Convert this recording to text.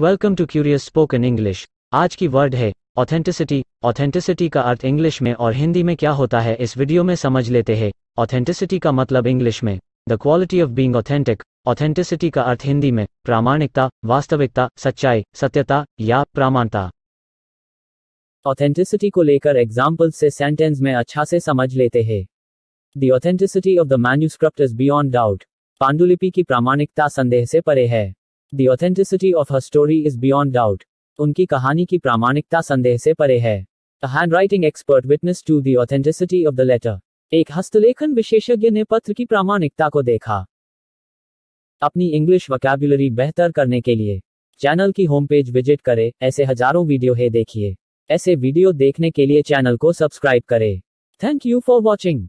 Welcome to curious spoken English आज की word है ऑथेंटिसिटी ऑथेंटिसिटी का अर्थ इंग्लिश में और हिंदी में क्या होता है इस वीडियो में समझ लेते हैं ऑथेंटिसिटी का मतलब इंग्लिश में the quality of being authentic authenticity का अर्थ हिंदी में प्रामाणिकता वास्तविकता सच्चाई सत्यता या प्रामाणता ऑथेंटिसिटी को लेकर एग्जाम्पल से सेंटेंस में अच्छा से समझ लेते हैं the authenticity of the manuscript is beyond doubt पांडुलिपि की प्रामाणिकता संदेह से परे है The authenticity of her story is beyond doubt. उनकी कहानी की प्रामाणिकता संदेह से परे है A handwriting expert witnessed to the authenticity of the letter. एक हस्तलेखन विशेषज्ञ ने पत्र की प्रामाणिकता को देखा अपनी इंग्लिश वोकैबुलरी बेहतर करने के लिए चैनल की होम पेज विजिट करें ऐसे हजारों वीडियो है देखिए ऐसे वीडियो देखने के लिए चैनल को सब्सक्राइब करें थैंक यू फॉर वॉचिंग